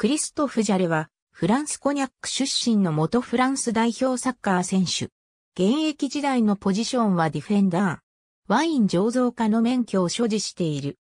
クリストフ・ジャレは、フランスコニャック出身の元フランス代表サッカー選手。現役時代のポジションはディフェンダー。ワイン醸造家の免許を所持している。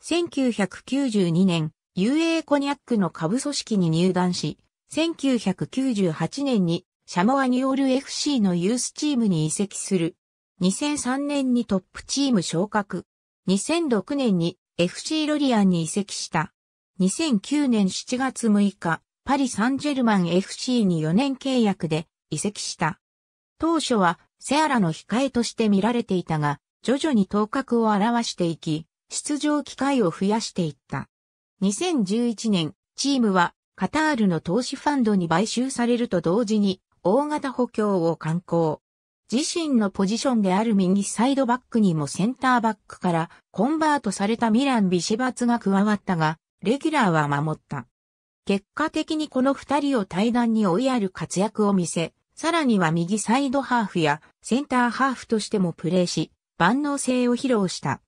1992年、UA コニャックの下部組織に入団し、1998年にシャモアニオール FC のユースチームに移籍する。2003年にトップチーム昇格。2006年に FC ロリアンに移籍した。2009年7月6日、パリ・サンジェルマン FC に4年契約で移籍した。当初はセアラの控えとして見られていたが、徐々に頭角を現していき、出場機会を増やしていった。2011年、チームはカタールの投資ファンドに買収されると同時に大型補強を観行。自身のポジションである右サイドバックにもセンターバックからコンバートされたミラン・ビシェバツが加わったが、レギュラーは守った。結果的にこの二人を対談に追いやる活躍を見せ、さらには右サイドハーフやセンターハーフとしてもプレーし、万能性を披露した。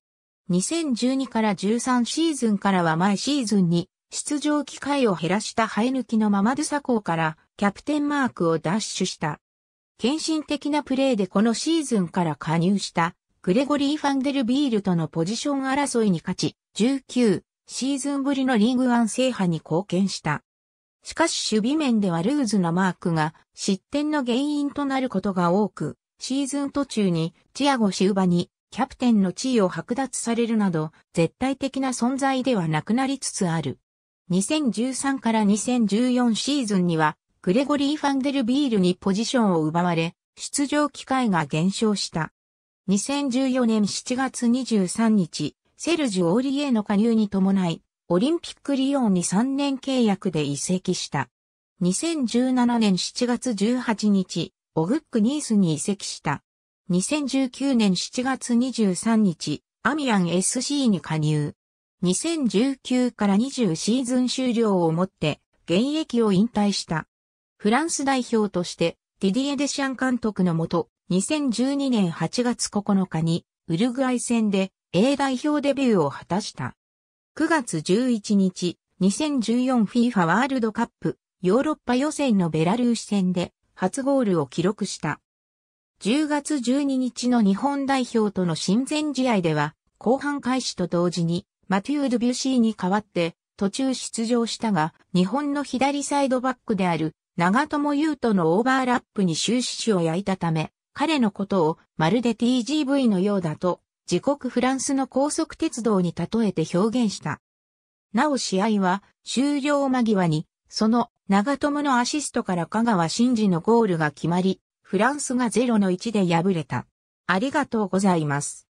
2012から13シーズンからは前シーズンに出場機会を減らした生え抜きのママドゥサコーからキャプテンマークを奪取した。献身的なプレーでこのシーズンから加入したグレゴリー・ファンデルビールとのポジション争いに勝ち、19、シーズンぶりのリーグワン制覇に貢献した。しかし守備面ではルーズなマークが失点の原因となることが多く、シーズン途中にチアゴ・シウバにキャプテンの地位を剥奪されるなど、絶対的な存在ではなくなりつつある。2013から2014シーズンには、グレゴリー・ファンデルビールにポジションを奪われ、出場機会が減少した。2014年7月23日、セルジュ・オーリエの加入に伴い、オリンピックリオンに3年契約で移籍した。2017年7月18日、オグックニースに移籍した。2019年7月23日、アミアン SC に加入。2019から20シーズン終了をもって現役を引退した。フランス代表としてディディエ・デシャン監督のもと2012年8月9日にウルグアイ戦で A 代表デビューを果たした。9月11日、2014FIFA ワールドカップヨーロッパ予選のベラルーシ戦で初ゴールを記録した。10月12日の日本代表との親善試合では、後半開始と同時に、マテュー・ドビュシーに代わって、途中出場したが、日本の左サイドバックである、長友佑都のオーバーラップに終始を焼いたため、彼のことを、まるで TGV のようだと、自国フランスの高速鉄道に例えて表現した。なお試合は終了間際に、その長友のアシストから香川真司のゴールが決まり、フランスが0の1で敗れた。ありがとうございます。